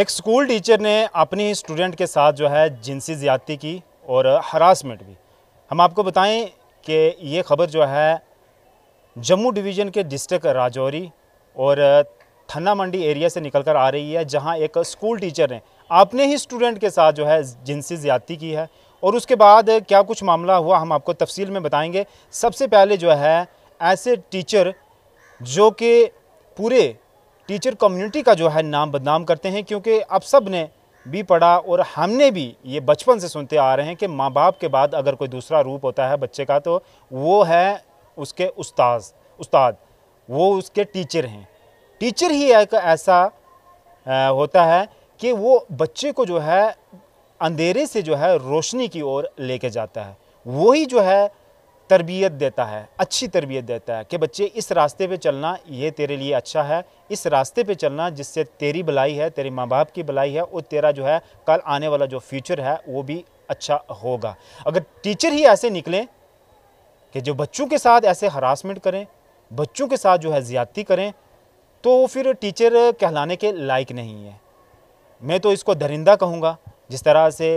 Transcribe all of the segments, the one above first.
एक school teacher ने अपनी स्टूडेंट के साथ जो है जिनसी ज़्यादती की और हरासमेंट भी हम आपको बताएं कि ये खबर जो है जम्मू डिवीज़न के डिस्ट्रिक्ट राजौरी और थन्ना मंडी एरिया से निकलकर आ रही है जहां एक स्कूल टीचर ने अपने ही स्टूडेंट के साथ जो है जिनसी ज़्यादती की है और उसके बाद क्या कुछ मामला हुआ हम आपको तफसील में बताएँगे सबसे पहले जो है ऐसे टीचर जो कि पूरे टीचर कम्युनिटी का जो है नाम बदनाम करते हैं क्योंकि अब सब ने भी पढ़ा और हमने भी ये बचपन से सुनते आ रहे हैं कि माँ बाप के बाद अगर कोई दूसरा रूप होता है बच्चे का तो वो है उसके उस्ताद उस्ताद वो उसके टीचर हैं टीचर ही एक ऐसा होता है कि वो बच्चे को जो है अंधेरे से जो है रोशनी की ओर लेके जाता है वही जो है तरबियत देता है अच्छी तरबियत देता है कि बच्चे इस रास्ते पे चलना ये तेरे लिए अच्छा है इस रास्ते पे चलना जिससे तेरी भलाई है तेरे माँ बाप की भलाई है और तेरा जो है कल आने वाला जो फ्यूचर है वो भी अच्छा होगा अगर टीचर ही ऐसे निकलें कि जो बच्चों के साथ ऐसे हरासमेंट करें बच्चों के साथ जो है ज़्यादती करें तो फिर टीचर कहलाने के लायक नहीं है मैं तो इसको दरिंदा कहूँगा जिस तरह से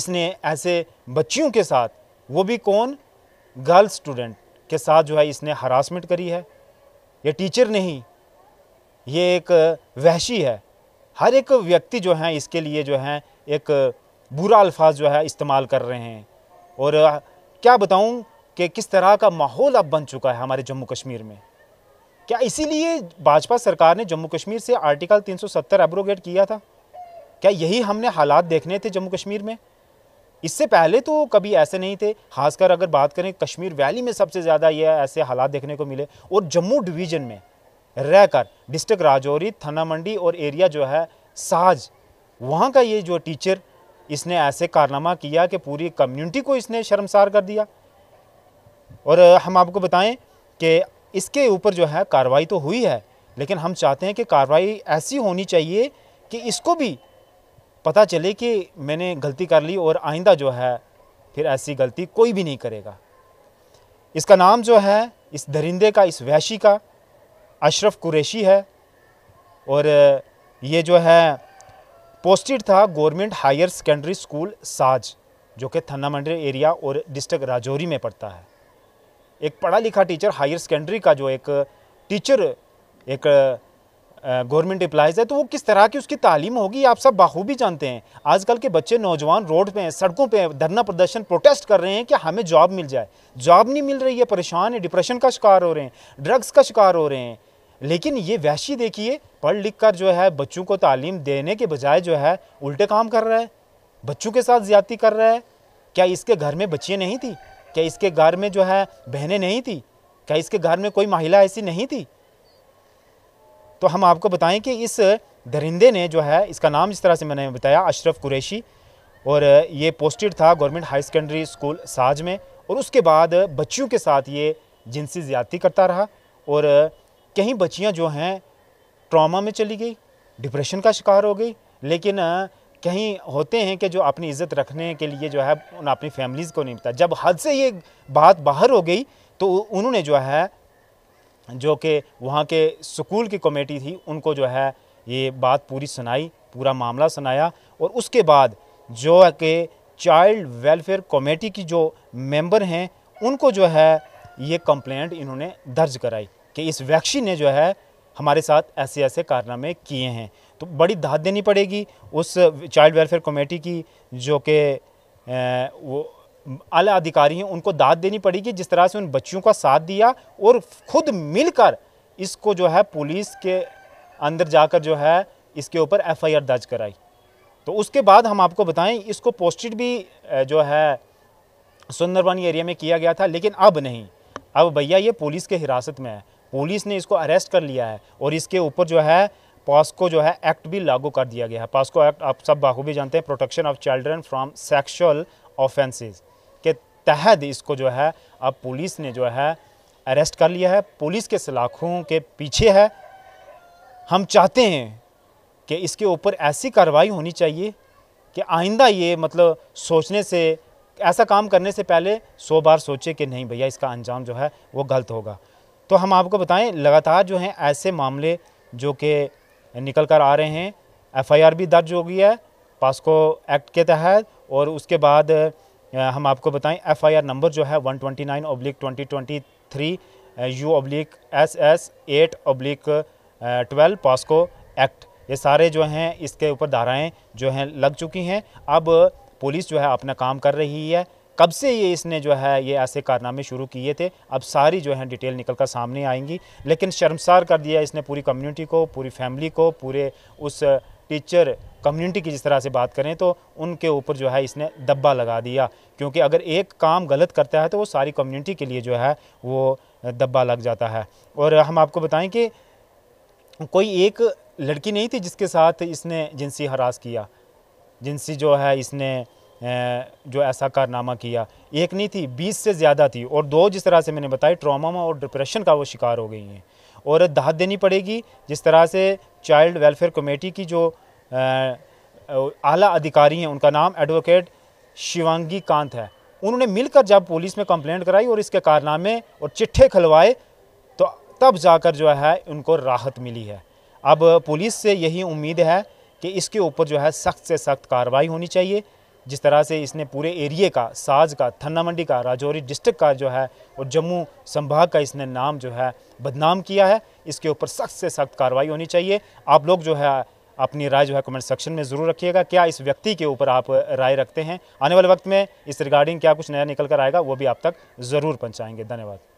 इसने ऐसे बच्चियों के साथ वो भी कौन गर्ल स्टूडेंट के साथ जो है इसने हरासमेंट करी है ये टीचर नहीं ये एक वहशी है हर एक व्यक्ति जो है इसके लिए जो है एक बुरा अल्फाज जो है इस्तेमाल कर रहे हैं और क्या बताऊं कि किस तरह का माहौल अब बन चुका है हमारे जम्मू कश्मीर में क्या इसीलिए भाजपा सरकार ने जम्मू कश्मीर से आर्टिकल 370 एब्रोगेट किया था क्या यही हमने हालात देखने थे जम्मू कश्मीर में इससे पहले तो कभी ऐसे नहीं थे खासकर अगर बात करें कश्मीर वैली में सबसे ज़्यादा ये ऐसे हालात देखने को मिले और जम्मू डिवीज़न में रहकर डिस्ट्रिक्ट राजौरी थाना मंडी और एरिया जो है साज वहाँ का ये जो टीचर इसने ऐसे कारनामा किया कि पूरी कम्युनिटी को इसने शर्मसार कर दिया और हम आपको बताएं कि इसके ऊपर जो है कार्रवाई तो हुई है लेकिन हम चाहते हैं कि कार्रवाई ऐसी होनी चाहिए कि इसको भी पता चले कि मैंने गलती कर ली और आइंदा जो है फिर ऐसी गलती कोई भी नहीं करेगा इसका नाम जो है इस दरिंदे का इस वैशी का अशरफ कुरैशी है और ये जो है पोस्टेड था गवर्नमेंट हायर सेकेंडरी स्कूल साज जो कि थन्ना मंडल एरिया और डिस्ट्रिक्ट राजौरी में पड़ता है एक पढ़ा लिखा टीचर हायर सेकेंडरी का जो एक टीचर एक गवर्नमेंट एम्प्लाइज है तो वो किस तरह की उसकी तालीम होगी आप सब बाखूबी जानते हैं आजकल के बच्चे नौजवान रोड पे हैं सड़कों पे धरना प्रदर्शन प्रोटेस्ट कर रहे हैं कि हमें जॉब मिल जाए जॉब नहीं मिल रही है परेशान है डिप्रेशन का शिकार हो रहे हैं ड्रग्स का शिकार हो रहे हैं लेकिन ये वैशी देखिए पढ़ लिख कर जो है बच्चों को तालीम देने के बजाय जो है उल्टे काम कर रहा है बच्चों के साथ ज़्यादती कर रहा है क्या इसके घर में बच्चे नहीं थी क्या इसके घर में जो है बहनें नहीं थी क्या इसके घर में कोई महिला ऐसी नहीं थी तो हम आपको बताएं कि इस दरिंदे ने जो है इसका नाम जिस तरह से मैंने बताया अशरफ कुरैशी और ये पोस्टेड था गवर्नमेंट हाई सेकेंडरी स्कूल साज में और उसके बाद बच्चियों के साथ ये जिनसी ज़्यादती करता रहा और कहीं बच्चियाँ जो हैं ट्रामा में चली गई डिप्रेशन का शिकार हो गई लेकिन कहीं होते हैं कि जो अपनी इज़्ज़त रखने के लिए जो है उन अपनी फैमिलीज़ को नहीं पता जब हद से ये बात बाहर हो गई तो उन्होंने जो है जो कि वहाँ के स्कूल की कमेटी थी उनको जो है ये बात पूरी सुनाई पूरा मामला सुनाया और उसके बाद जो है कि चाइल्ड वेलफेयर कमेटी की जो मेंबर हैं उनको जो है ये कंप्लेंट इन्होंने दर्ज कराई कि इस वैक्सीन ने जो है हमारे साथ ऐसे ऐसे कारनामे किए हैं तो बड़ी दाद देनी पड़ेगी उस चाइल्ड वेलफेयर कमेटी की जो कि वो आला अधिकारी हैं उनको दाद देनी पड़ेगी जिस तरह से उन बच्चियों का साथ दिया और खुद मिलकर इसको जो है पुलिस के अंदर जाकर जो है इसके ऊपर एफआईआर दर्ज कराई तो उसके बाद हम आपको बताएं इसको पोस्टेड भी जो है सुंदरबन एरिया में किया गया था लेकिन अब नहीं अब भैया ये पुलिस के हिरासत में है पुलिस ने इसको अरेस्ट कर लिया है और इसके ऊपर जो है पास्को जो है एक्ट भी लागू कर दिया गया है पास्को एक्ट आप सब बाखूबी जानते हैं protection of children from sexual offences तहत इसको जो है अब पुलिस ने जो है अरेस्ट कर लिया है पुलिस के सलाखों के पीछे है हम चाहते हैं कि इसके ऊपर ऐसी कार्रवाई होनी चाहिए कि आइंदा ये मतलब सोचने से ऐसा काम करने से पहले सौ बार सोचे कि नहीं भैया इसका अंजाम जो है वो गलत होगा तो हम आपको बताएं लगातार जो हैं ऐसे मामले जो कि निकल कर आ रहे हैं एफआईआर भी दर्ज हो गई है पास्को एक्ट के तहत और उसके बाद हम आपको बताएं एफआईआर नंबर जो है 129 twenty nine oblique twenty twenty three U oblique S S eight oblique twelve POCSO act ये सारे जो हैं इसके ऊपर धाराएं जो हैं लग चुकी हैं अब पुलिस जो है अपना काम कर रही है कब से ये इसने जो है ये ऐसे कारनामे शुरू किए थे अब सारी जो है डिटेल निकल कर सामने आएंगी लेकिन शर्मसार कर दिया इसने पूरी कम्युनिटी को पूरी फैमिली को पूरे उस टीचर कम्युनिटी की जिस तरह से बात करें तो उनके ऊपर जो है इसने दब्बा लगा दिया क्योंकि अगर एक काम गलत करता है तो वो सारी कम्युनिटी के लिए जो है वो दब्बा लग जाता है और हम आपको बताएं कि कोई एक लड़की नहीं थी जिसके साथ इसने जिनसी हरास किया जिनसी जो है इसने जो ऐसा कारनामा किया एक नहीं थी बीस से ज़्यादा थी और दो जिस तरह से मैंने बताई ट्रामा और डिप्रेशन का वो शिकार हो गई हैं और दाहत देनी पड़ेगी जिस तरह से चाइल्ड वेलफेयर कमेटी की जो आला अधिकारी हैं उनका नाम एडवोकेट शिवांगी कांत है उन्होंने मिलकर जब पुलिस में कंप्लेंट कराई और इसके कारनामे और चिट्ठे खलवाए तो तब जाकर जो है उनको राहत मिली है अब पुलिस से यही उम्मीद है कि इसके ऊपर जो है सख्त से सख्त कार्रवाई होनी चाहिए जिस तरह से इसने पूरे एरिए का साज का थन्ना मंडी का राजौरी डिस्ट्रिक्ट का जो है और जम्मू संभाग का इसने नाम जो है बदनाम किया है इसके ऊपर सख्त से सख्त कार्रवाई होनी चाहिए आप लोग जो है अपनी राय जो है कमेंट सेक्शन में ज़रूर रखिएगा क्या इस व्यक्ति के ऊपर आप राय रखते हैं आने वाले वक्त में इस रिगार्डिंग क्या कुछ नया निकल कर आएगा वो भी आप तक ज़रूर पहुँचाएंगे धन्यवाद